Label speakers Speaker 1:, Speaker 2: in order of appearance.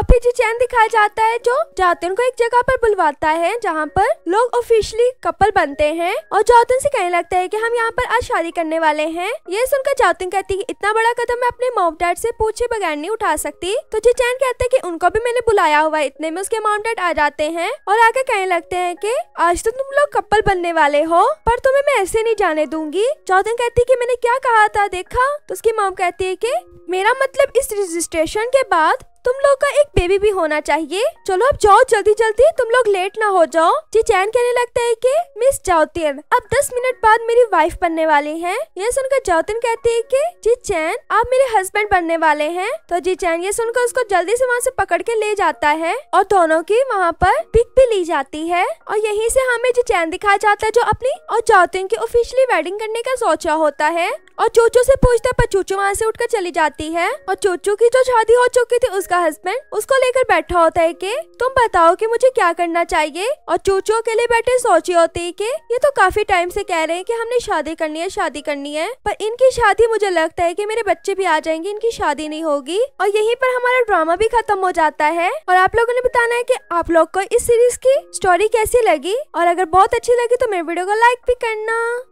Speaker 1: और फिर चैन दिखाया जाता है जो जातन को एक जगह पर बुलवाता है जहाँ पर लोग ऑफिशियली कपल बनते हैं और जातन से कहने लगता है कि हम यहाँ पर आज शादी करने वाले हैं ये सुनकर जातन कहती है इतना बड़ा कदम मैं अपने मॉम डैड से पूछे बगैर नहीं उठा सकती तो चैन कहते हैं कि उनको भी मैंने बुलाया हुआ है इतने में उसके मॉम डैड आ जाते हैं और आके कहने लगते है की आज तो तुम लोग कपल बनने वाले हो पर तुम्हें मैं ऐसे नहीं जाने दूंगी चौधन कहती है की मैंने क्या कहा था देखा तो उसकी मॉम कहती है की मेरा मतलब इस रजिस्ट्रेशन के बाद तुम लोग का एक बेबी भी होना चाहिए चलो अब जाओ जल्दी जल्दी तुम लोग लेट ना हो जाओ जी चैन कहने लगता है कि मिस जाओतिन अब दस मिनट बाद मेरी वाइफ बनने वाली है ये सुनकर जाओतिन कहती है कि जी चैन आप मेरे हस्बैंड बनने वाले हैं तो जी चैन ये सुनकर उसको जल्दी से वहाँ से पकड़ के ले जाता है और दोनों की वहाँ पर पिक भी ली जाती है और यही से हमें जी चैन दिखाया जाता है जो अपनी और जाओतिन की ऑफिशियली वेडिंग करने का सोचा होता है और चोचो से पूछता पर चोचो वहाँ से उठकर चली जाती है और चोचो की जो शादी हो चुकी थी उसका हस्बैंड उसको लेकर बैठा होता है कि तुम बताओ कि मुझे क्या करना चाहिए और चोचो लिए बैठे सोची होती है कि ये तो काफी टाइम से कह रहे हैं कि हमने शादी करनी है शादी करनी है पर इनकी शादी मुझे लगता है की मेरे बच्चे भी आ जाएंगे इनकी शादी नहीं होगी और यही पर हमारा ड्रामा भी खत्म हो जाता है और आप लोगों ने बताना है की आप लोग को इस सीरीज की स्टोरी कैसी लगी और अगर बहुत अच्छी लगी तो मेरे वीडियो को लाइक भी करना